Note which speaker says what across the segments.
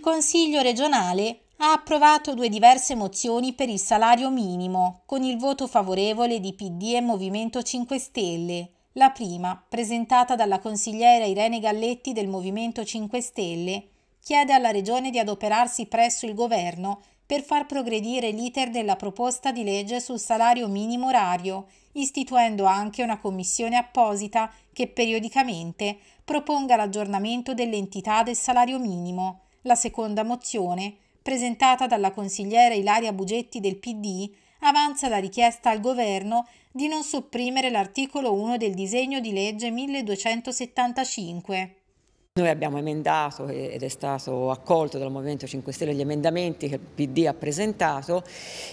Speaker 1: Consiglio regionale ha approvato due diverse mozioni per il salario minimo, con il voto favorevole di PD e Movimento 5 Stelle. La prima, presentata dalla consigliera Irene Galletti del Movimento 5 Stelle, chiede alla Regione di adoperarsi presso il Governo per far progredire l'iter della proposta di legge sul salario minimo orario, istituendo anche una commissione apposita che periodicamente proponga l'aggiornamento dell'entità del salario minimo la seconda mozione, presentata dalla consigliera Ilaria Bugetti del PD, avanza la richiesta al governo di non sopprimere l'articolo 1 del disegno di legge 1275.
Speaker 2: Noi abbiamo emendato ed è stato accolto dal Movimento 5 Stelle gli emendamenti che il PD ha presentato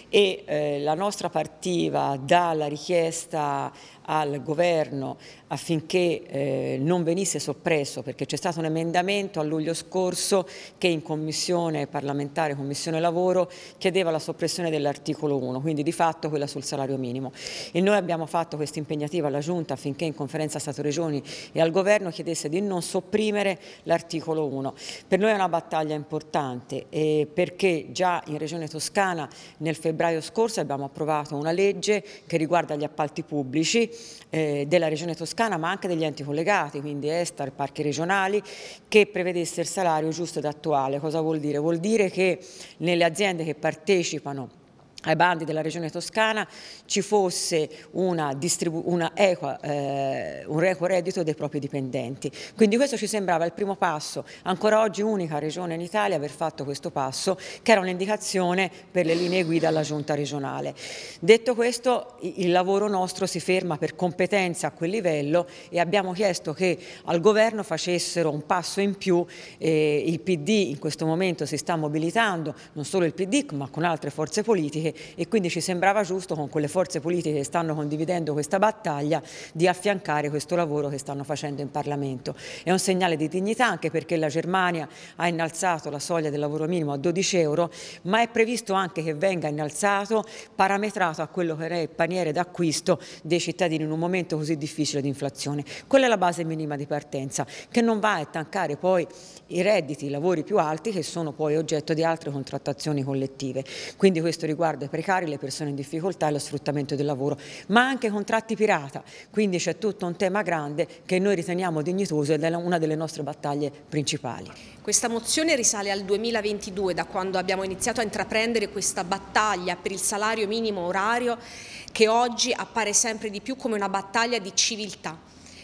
Speaker 2: e eh, la nostra partiva dalla richiesta al governo affinché eh, non venisse soppresso perché c'è stato un emendamento a luglio scorso che in commissione parlamentare, commissione lavoro, chiedeva la soppressione dell'articolo 1, quindi di fatto quella sul salario minimo. E noi abbiamo fatto questa impegnativa alla Giunta affinché in conferenza Stato-Regioni e al governo chiedesse di non sopprimere l'articolo 1. Per noi è una battaglia importante eh, perché già in Regione Toscana nel febbraio scorso abbiamo approvato una legge che riguarda gli appalti pubblici eh, della regione toscana ma anche degli enti collegati, quindi Estar, parchi regionali, che prevedesse il salario giusto ed attuale. Cosa vuol dire? Vuol dire che nelle aziende che partecipano ai bandi della Regione Toscana ci fosse una una equa, eh, un equo reddito dei propri dipendenti. Quindi questo ci sembrava il primo passo, ancora oggi unica Regione in Italia a aver fatto questo passo, che era un'indicazione per le linee guida alla Giunta regionale. Detto questo, il lavoro nostro si ferma per competenza a quel livello e abbiamo chiesto che al Governo facessero un passo in più. Eh, il PD in questo momento si sta mobilitando, non solo il PD ma con altre forze politiche, e quindi ci sembrava giusto con quelle forze politiche che stanno condividendo questa battaglia di affiancare questo lavoro che stanno facendo in Parlamento. È un segnale di dignità anche perché la Germania ha innalzato la soglia del lavoro minimo a 12 euro, ma è previsto anche che venga innalzato parametrato a quello che era il paniere d'acquisto dei cittadini in un momento così difficile di inflazione. Quella è la base minima di partenza che non va a tancare poi i redditi, i lavori più alti che sono poi oggetto di altre contrattazioni collettive. Quindi questo riguarda riguarda i precari, le persone in difficoltà e lo sfruttamento del lavoro, ma anche contratti pirata, quindi c'è tutto un tema grande che noi riteniamo dignitoso ed è una delle nostre battaglie principali.
Speaker 3: Questa mozione risale al 2022, da quando abbiamo iniziato a intraprendere questa battaglia per il salario minimo orario che oggi appare sempre di più come una battaglia di civiltà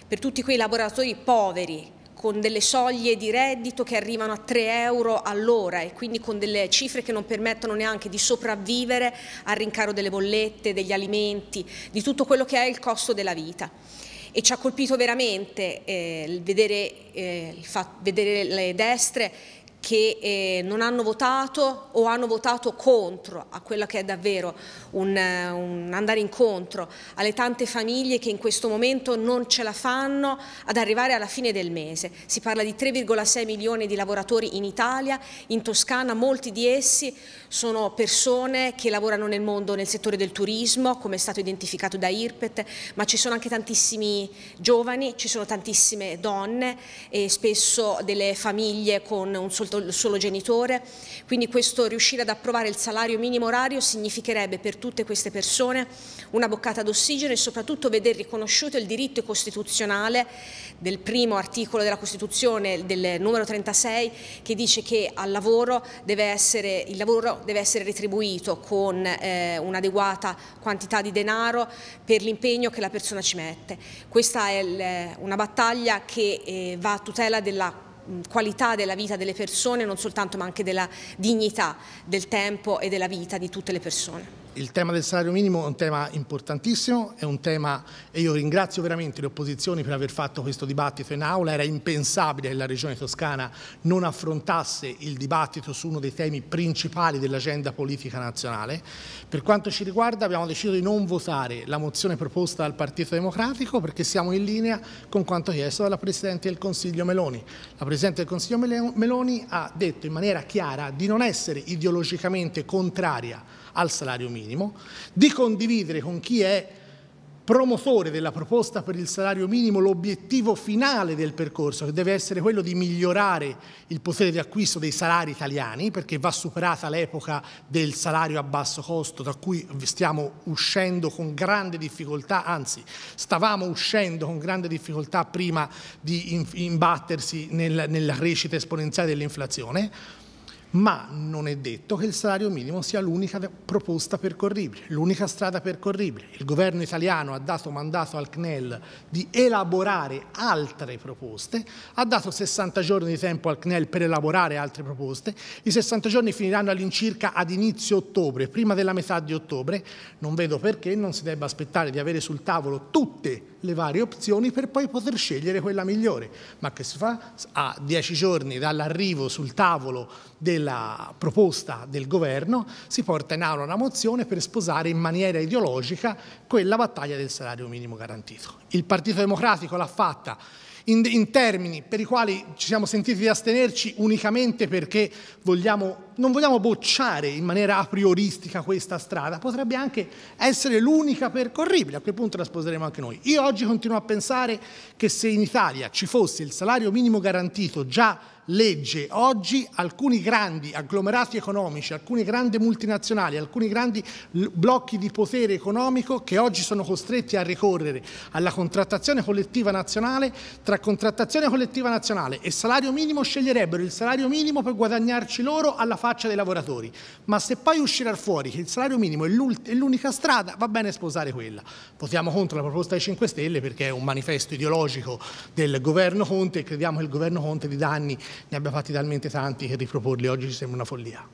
Speaker 3: per tutti quei lavoratori poveri con delle soglie di reddito che arrivano a 3 euro all'ora e quindi con delle cifre che non permettono neanche di sopravvivere al rincaro delle bollette, degli alimenti, di tutto quello che è il costo della vita. E ci ha colpito veramente eh, vedere, eh, vedere le destre che eh, non hanno votato o hanno votato contro a quello che è davvero un, eh, un, andare incontro alle tante famiglie che in questo momento non ce la fanno ad arrivare alla fine del mese. Si parla di 3,6 milioni di lavoratori in Italia, in Toscana molti di essi sono persone che lavorano nel mondo nel settore del turismo, come è stato identificato da IRPET, ma ci sono anche tantissimi giovani, ci sono tantissime donne e spesso delle famiglie con un soltanto il solo genitore, quindi questo riuscire ad approvare il salario minimo orario significherebbe per tutte queste persone una boccata d'ossigeno e soprattutto veder riconosciuto il diritto costituzionale del primo articolo della Costituzione, del numero 36, che dice che lavoro essere, il lavoro deve essere retribuito con eh, un'adeguata quantità di denaro per l'impegno che la persona ci mette. Questa è il, una battaglia che eh, va a tutela della qualità della vita delle persone, non soltanto ma anche della dignità del tempo e della vita di tutte le persone
Speaker 4: il tema del salario minimo è un tema importantissimo, è un tema, e io ringrazio veramente le opposizioni per aver fatto questo dibattito in aula, era impensabile che la Regione Toscana non affrontasse il dibattito su uno dei temi principali dell'agenda politica nazionale. Per quanto ci riguarda abbiamo deciso di non votare la mozione proposta dal Partito Democratico perché siamo in linea con quanto chiesto dalla Presidente del Consiglio Meloni. La Presidente del Consiglio Meloni ha detto in maniera chiara di non essere ideologicamente contraria al salario minimo, di condividere con chi è promotore della proposta per il salario minimo l'obiettivo finale del percorso, che deve essere quello di migliorare il potere di acquisto dei salari italiani, perché va superata l'epoca del salario a basso costo, da cui stiamo uscendo con grande difficoltà, anzi stavamo uscendo con grande difficoltà prima di imbattersi nella crescita esponenziale dell'inflazione ma non è detto che il salario minimo sia l'unica proposta percorribile, l'unica strada percorribile. Il governo italiano ha dato mandato al CNEL di elaborare altre proposte, ha dato 60 giorni di tempo al CNEL per elaborare altre proposte, i 60 giorni finiranno all'incirca ad inizio ottobre, prima della metà di ottobre, non vedo perché non si debba aspettare di avere sul tavolo tutte le varie opzioni per poi poter scegliere quella migliore, ma che si fa a 10 giorni dall'arrivo sul tavolo della proposta del governo si porta in aula una mozione per sposare in maniera ideologica quella battaglia del salario minimo garantito. Il Partito Democratico l'ha fatta in, in, termini per i quali ci siamo sentiti di astenerci unicamente perché vogliamo, non vogliamo bocciare in maniera a prioristica questa strada, potrebbe anche essere l'unica percorribile, a quel punto la sposeremo anche noi. Io oggi continuo a pensare che se in Italia ci fosse il salario minimo garantito già legge oggi alcuni grandi agglomerati economici, alcune grandi multinazionali, alcuni grandi blocchi di potere economico che oggi sono costretti a ricorrere alla contrattazione collettiva nazionale, tra contrattazione collettiva nazionale e salario minimo sceglierebbero il salario minimo per guadagnarci loro alla faccia dei lavoratori. Ma se poi uscirà fuori che il salario minimo è l'unica strada, va bene sposare quella. Votiamo contro la proposta dei 5 Stelle perché è un manifesto ideologico del governo Conte e crediamo che il governo Conte di danni ne abbia fatti talmente tanti che riproporli oggi ci sembra una follia.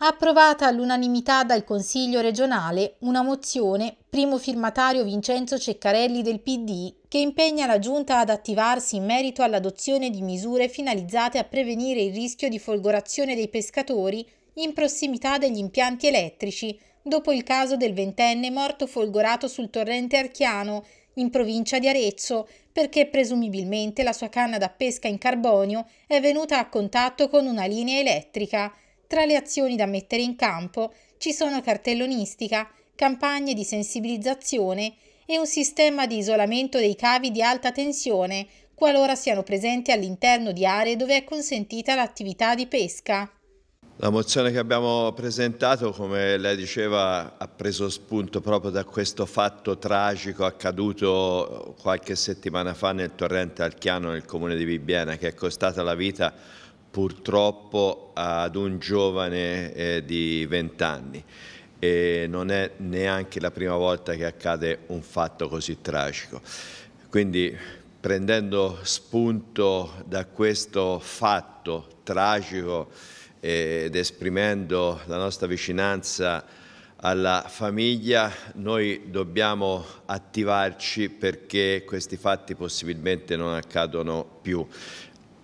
Speaker 1: Approvata all'unanimità dal Consiglio regionale una mozione, primo firmatario Vincenzo Ceccarelli del PD, che impegna la Giunta ad attivarsi in merito all'adozione di misure finalizzate a prevenire il rischio di folgorazione dei pescatori in prossimità degli impianti elettrici, dopo il caso del ventenne morto folgorato sul torrente Archiano, in provincia di Arezzo, perché presumibilmente la sua canna da pesca in carbonio è venuta a contatto con una linea elettrica. Tra le azioni da mettere in campo ci sono cartellonistica, campagne di sensibilizzazione e un sistema di isolamento dei cavi di alta tensione, qualora siano presenti all'interno di aree dove è consentita l'attività di pesca.
Speaker 5: La mozione che abbiamo presentato, come lei diceva, ha preso spunto proprio da questo fatto tragico accaduto qualche settimana fa nel torrente Alchiano nel comune di Bibbiena, che è costata la vita purtroppo ad un giovane eh, di 20 anni e non è neanche la prima volta che accade un fatto così tragico. Quindi prendendo spunto da questo fatto tragico ed esprimendo la nostra vicinanza alla famiglia, noi dobbiamo attivarci perché questi fatti possibilmente non accadono più.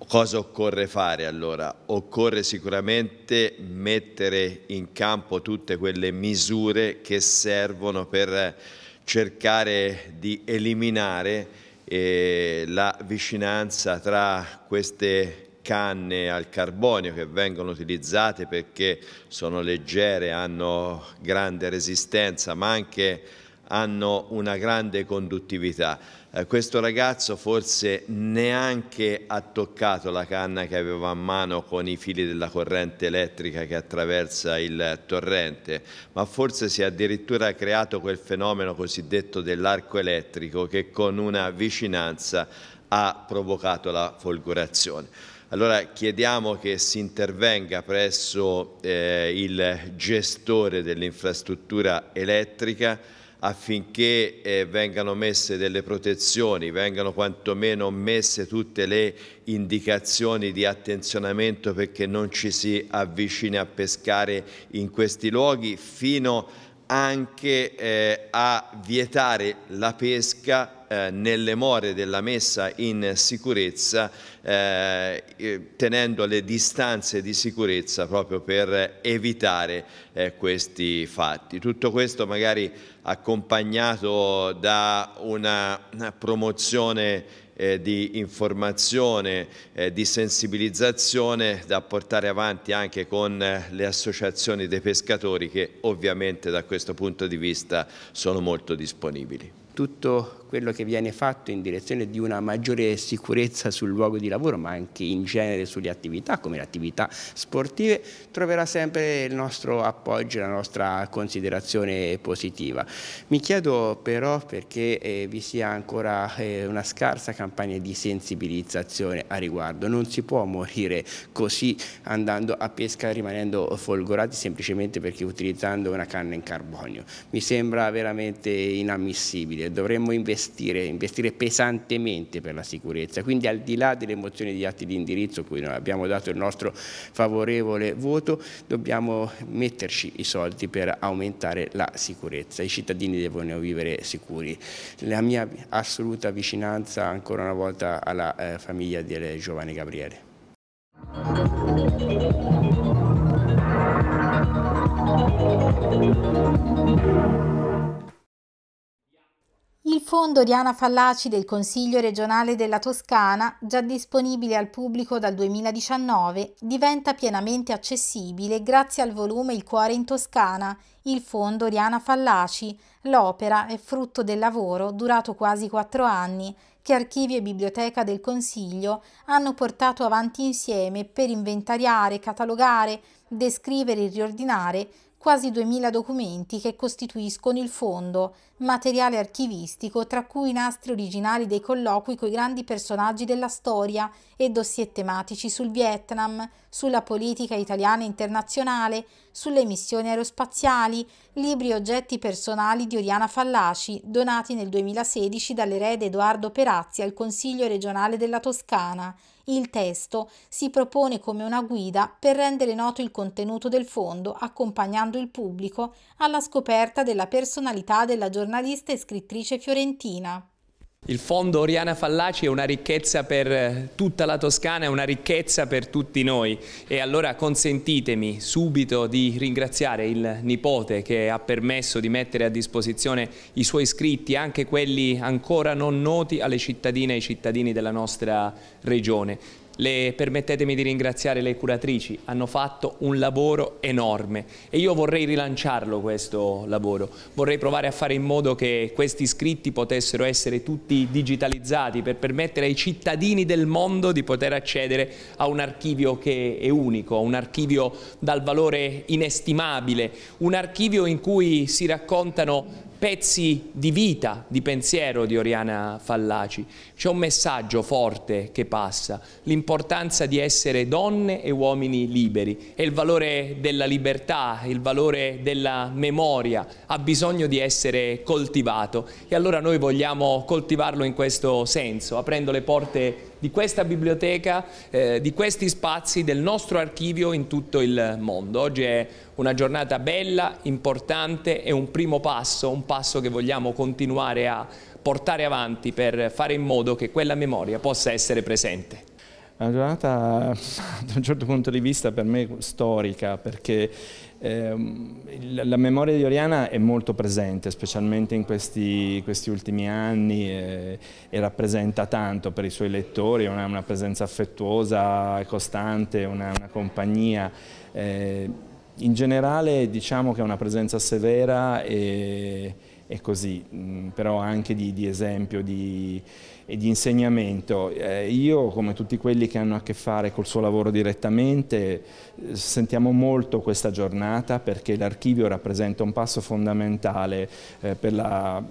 Speaker 5: Cosa occorre fare allora? Occorre sicuramente mettere in campo tutte quelle misure che servono per cercare di eliminare eh, la vicinanza tra queste canne al carbonio che vengono utilizzate perché sono leggere, hanno grande resistenza, ma anche hanno una grande conduttività. Eh, questo ragazzo forse neanche ha toccato la canna che aveva a mano con i fili della corrente elettrica che attraversa il torrente, ma forse si è addirittura creato quel fenomeno cosiddetto dell'arco elettrico che con una vicinanza ha provocato la folgorazione. Allora chiediamo che si intervenga presso eh, il gestore dell'infrastruttura elettrica affinché eh, vengano messe delle protezioni, vengano quantomeno messe tutte le indicazioni di attenzionamento perché non ci si avvicini a pescare in questi luoghi fino anche eh, a vietare la pesca eh, nelle more della messa in sicurezza eh, eh, tenendo le distanze di sicurezza proprio per evitare eh, questi fatti. Tutto questo magari accompagnato da una, una promozione eh, di informazione, eh, di sensibilizzazione da portare avanti anche con eh, le associazioni dei pescatori che ovviamente da questo punto di vista sono molto disponibili
Speaker 6: tutto quello che viene fatto in direzione di una maggiore sicurezza sul luogo di lavoro, ma anche in genere sulle attività, come le attività sportive, troverà sempre il nostro appoggio, la nostra considerazione positiva. Mi chiedo però perché eh, vi sia ancora eh, una scarsa campagna di sensibilizzazione a riguardo. Non si può morire così andando a pesca rimanendo folgorati semplicemente perché utilizzando una canna in carbonio. Mi sembra veramente inammissibile e dovremmo investire, investire pesantemente per la sicurezza. Quindi al di là delle mozioni di atti di indirizzo, cui noi abbiamo dato il nostro favorevole voto, dobbiamo metterci i soldi per aumentare la sicurezza. I cittadini devono vivere sicuri. La mia assoluta vicinanza ancora una volta alla eh, famiglia del giovane Gabriele.
Speaker 1: Thank you. Il fondo Diana Fallaci del Consiglio regionale della Toscana, già disponibile al pubblico dal 2019, diventa pienamente accessibile grazie al volume Il cuore in Toscana. Il fondo Diana Fallaci, l'opera è frutto del lavoro durato quasi quattro anni che archivi e biblioteca del Consiglio hanno portato avanti insieme per inventariare, catalogare, descrivere e riordinare quasi 2000 documenti che costituiscono il fondo, materiale archivistico, tra cui nastri originali dei colloqui con i grandi personaggi della storia e dossier tematici sul Vietnam, sulla politica italiana e internazionale, sulle missioni aerospaziali, libri e oggetti personali di Oriana Fallaci, donati nel 2016 dall'erede Edoardo Perazzi al Consiglio regionale della Toscana. Il testo si propone come una guida per rendere noto il contenuto del fondo, accompagnando il pubblico alla scoperta della personalità della giornata giornalista e scrittrice fiorentina.
Speaker 7: Il fondo Oriana Fallaci è una ricchezza per eh, tutta la Toscana, è una ricchezza per tutti noi e allora consentitemi subito di ringraziare il nipote che ha permesso di mettere a disposizione i suoi scritti, anche quelli ancora non noti alle cittadine e ai cittadini della nostra regione. Le, permettetemi di ringraziare le curatrici, hanno fatto un lavoro enorme e io vorrei rilanciarlo questo lavoro, vorrei provare a fare in modo che questi scritti potessero essere tutti digitalizzati per permettere ai cittadini del mondo di poter accedere a un archivio che è unico, un archivio dal valore inestimabile, un archivio in cui si raccontano pezzi di vita, di pensiero di Oriana Fallaci. C'è un messaggio forte che passa, l'importanza di essere donne e uomini liberi e il valore della libertà, il valore della memoria ha bisogno di essere coltivato e allora noi vogliamo coltivarlo in questo senso, aprendo le porte di questa biblioteca, eh, di questi spazi, del nostro archivio in tutto il mondo. Oggi è una giornata bella, importante, e un primo passo, un passo che vogliamo continuare a portare avanti per fare in modo che quella memoria possa essere presente.
Speaker 8: una giornata da un certo punto di vista per me storica perché Ehm, la memoria di Oriana è molto presente, specialmente in questi, questi ultimi anni e, e, rappresenta tanto per i suoi lettori, una, una presenza affettuosa, costante, una, una compagnia. Eh, in generale diciamo che è una presenza severa e e così, mm, però anche di, di esempio di, e di insegnamento. Eh, io, come tutti quelli che hanno a che fare col suo lavoro direttamente, eh, sentiamo molto questa giornata perché l'archivio rappresenta un passo fondamentale eh, per la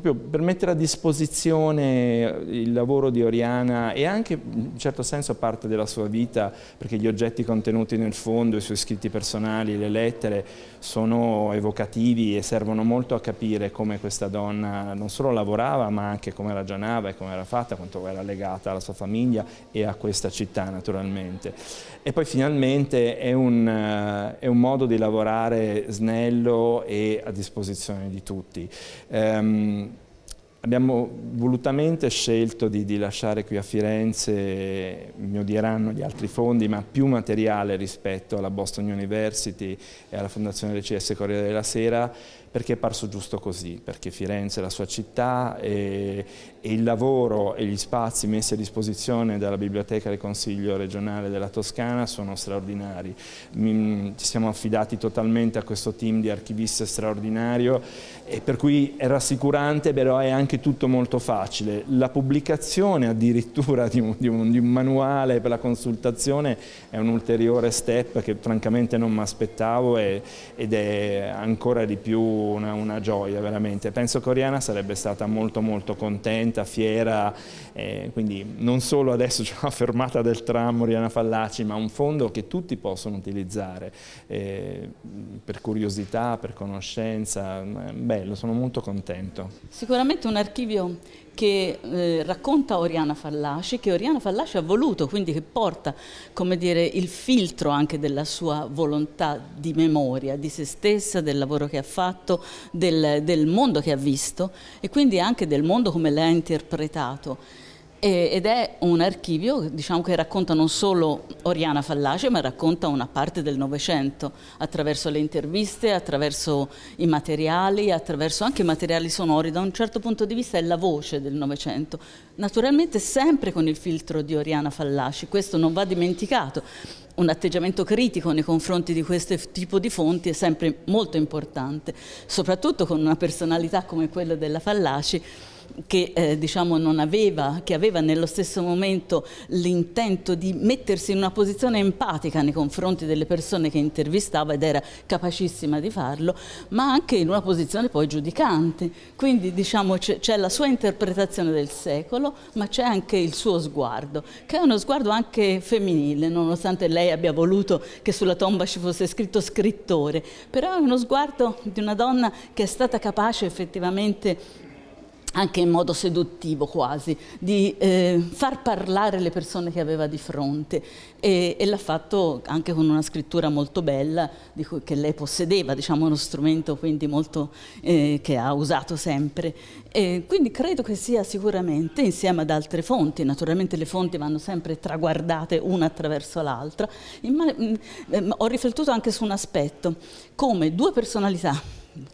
Speaker 8: proprio per mettere a disposizione eh, il lavoro di Oriana e anche in certo senso parte della sua vita, perché gli oggetti contenuti nel fondo, i suoi scritti personali, le lettere, sono evocativi e servono molto a capire come questa donna non solo lavorava, ma anche come ragionava e come era fatta, quanto era legata alla sua famiglia e a questa città naturalmente. E poi finalmente è un, eh, è un modo di lavorare snello e a disposizione di tutti. Um, Abbiamo volutamente scelto di, di, lasciare qui a Firenze, mi odieranno gli altri fondi, ma più materiale rispetto alla Boston University e alla Fondazione del CS Corriere della Sera perché è parso giusto così, perché Firenze è la sua città e, e il lavoro e gli spazi messi a disposizione dalla Biblioteca del Consiglio regionale della Toscana sono straordinari. ci siamo affidati totalmente a questo team di archivisti straordinario e per cui è rassicurante, però è anche tutto molto facile. La pubblicazione addirittura di un, di un, di un manuale per la consultazione è un ulteriore step che francamente non mi aspettavo ed è ancora di più una, una, gioia veramente. Penso che Oriana sarebbe stata molto molto contenta, fiera, eh, quindi non solo adesso c'è una fermata del tram Oriana Fallaci, ma un fondo che tutti possono utilizzare eh, per curiosità, per conoscenza, eh, bello, sono molto contento.
Speaker 9: Sicuramente un archivio che eh, racconta Oriana Fallaci, che Oriana Fallaci ha voluto, quindi che porta dire, il filtro anche della sua volontà di memoria, di se stessa, del lavoro che ha fatto, del, del mondo che ha visto e quindi anche del mondo come l'ha interpretato ed è un archivio diciamo, che racconta non solo Oriana Fallace ma racconta una parte del Novecento attraverso le interviste, attraverso i materiali, attraverso anche i materiali sonori, da un certo punto di vista è la voce del Novecento, naturalmente sempre con il filtro di Oriana Fallaci, questo non va dimenticato, un atteggiamento critico nei confronti di questo tipo di fonti è sempre molto importante, soprattutto con una personalità come quella della Fallaci che, eh, diciamo aveva, che aveva nello stesso momento l'intento di mettersi in una posizione empatica nei confronti delle persone che intervistava ed era capacissima di farlo, ma anche in una posizione poi giudicante. Quindi diciamo c'è la sua interpretazione del secolo, ma c'è anche il suo sguardo, che è uno sguardo anche femminile, nonostante lei abbia voluto che sulla tomba ci fosse scritto scrittore, però è uno sguardo di una donna che è stata capace effettivamente anche in modo seduttivo quasi, di eh, far parlare le persone che aveva di fronte e, e l'ha fatto anche con una scrittura molto bella cui, che lei possedeva, diciamo uno strumento quindi molto, eh, che ha usato sempre. E quindi credo che sia sicuramente insieme ad altre fonti, naturalmente le fonti vanno sempre traguardate una attraverso l'altra, mm, ehm, ho riflettuto anche su un aspetto, come due personalità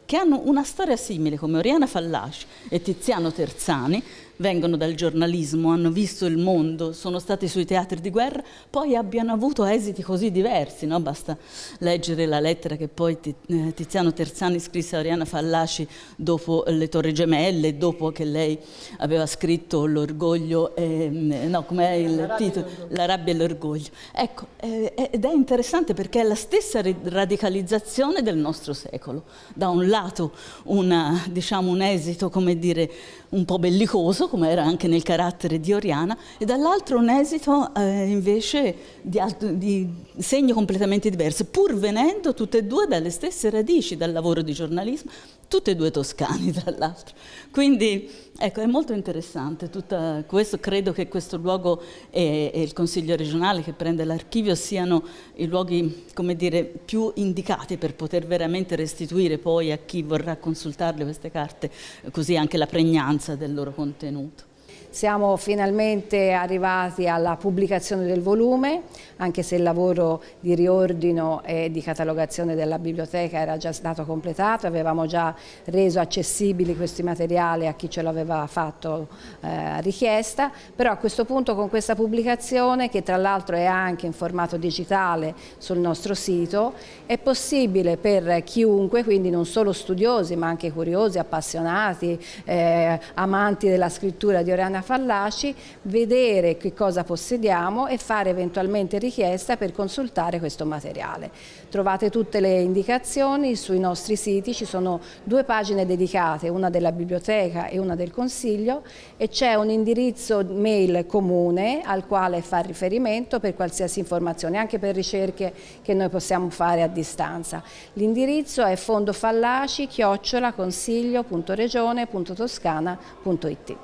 Speaker 9: che hanno una storia simile come Oriana Fallaci e Tiziano Terzani, vengono dal giornalismo, hanno visto il mondo, sono stati sui teatri di guerra, poi abbiano avuto esiti così diversi. No? Basta leggere la lettera che poi eh, Tiziano Terzani scrisse a Oriana Fallaci dopo le Torri Gemelle, dopo che lei aveva scritto l'orgoglio, eh, no, com'è il la titolo? La rabbia e l'orgoglio. Ecco, eh, ed è interessante perché è la stessa radicalizzazione del nostro secolo. Da un lato una, diciamo, un esito, come dire, un po' bellicoso, come era anche nel carattere di Oriana, e dall'altro un esito eh, invece di, di, segno completamente diverso, pur venendo tutte e due dalle stesse radici, dal lavoro di giornalismo, tutte e due toscani tra l'altro. Quindi Ecco, è molto interessante tutto questo, credo che questo luogo e, il Consiglio regionale che prende l'archivio siano i luoghi dire, più indicati per poter veramente restituire poi a chi vorrà consultarle queste carte, così anche la pregnanza
Speaker 10: del loro contenuto. Siamo finalmente arrivati alla pubblicazione del volume, anche se il lavoro di riordino e di catalogazione della biblioteca era già stato completato, avevamo già reso accessibili questi materiali a chi ce l'aveva fatto eh, richiesta, però a questo punto con questa pubblicazione, che tra l'altro è anche in formato digitale sul nostro sito, è possibile per chiunque, quindi non solo studiosi ma anche curiosi, appassionati, eh, amanti della scrittura di Oriana Marina Fallaci, vedere che cosa possediamo e fare eventualmente richiesta per consultare questo materiale. Trovate tutte le indicazioni sui nostri siti, ci sono due pagine dedicate, una della biblioteca e una del consiglio e c'è un indirizzo mail comune al quale far riferimento per qualsiasi informazione, anche per ricerche che noi possiamo fare a distanza. L'indirizzo è fondofallaci-consiglio.regione.toscana.it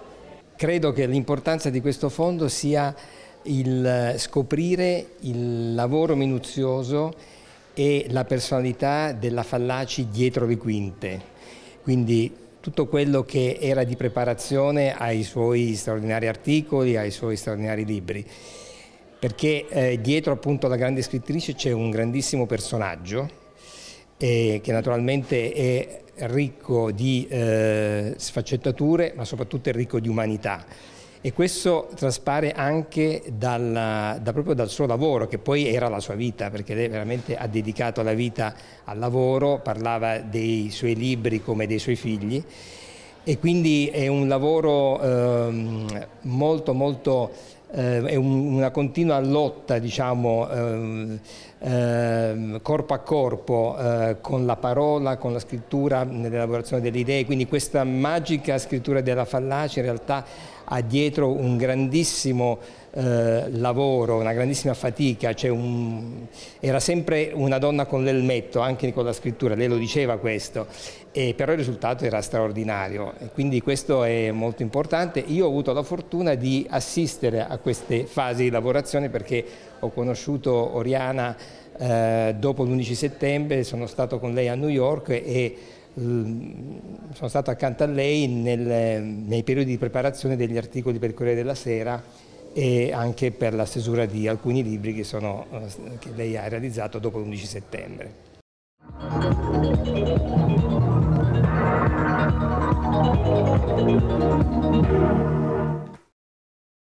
Speaker 6: Credo che l'importanza di questo fondo sia il eh, scoprire il lavoro minuzioso e la personalità della Fallaci dietro le quinte. Quindi tutto quello che era di preparazione ai suoi straordinari articoli, ai suoi straordinari libri. Perché eh, dietro appunto alla grande scrittrice c'è un grandissimo personaggio eh, che naturalmente è ricco di eh, sfaccettature, ma soprattutto è ricco di umanità. E questo traspare anche dal, da proprio dal suo lavoro, che poi era la sua vita, perché lei veramente ha dedicato la vita al lavoro, parlava dei suoi libri come dei suoi figli. E quindi è un lavoro eh, molto, molto eh, è un, una continua lotta diciamo, eh, eh, corpo a corpo eh, con la parola, con la scrittura, nell'elaborazione delle idee, quindi questa magica scrittura della fallace in realtà ha dietro un grandissimo eh, lavoro, una grandissima fatica, un... era sempre una donna con l'elmetto, anche con la scrittura, lei lo diceva questo, e però il risultato era straordinario, e quindi questo è molto importante. Io ho avuto la fortuna di assistere a queste fasi di lavorazione perché ho conosciuto Oriana eh, dopo l'11 settembre, sono stato con lei a New York e mm, sono stato accanto a lei nel, nei periodi di preparazione degli articoli per il Corriere della Sera e anche per la stesura di alcuni libri che, sono, eh, che lei ha realizzato dopo l'11 settembre. Thank you.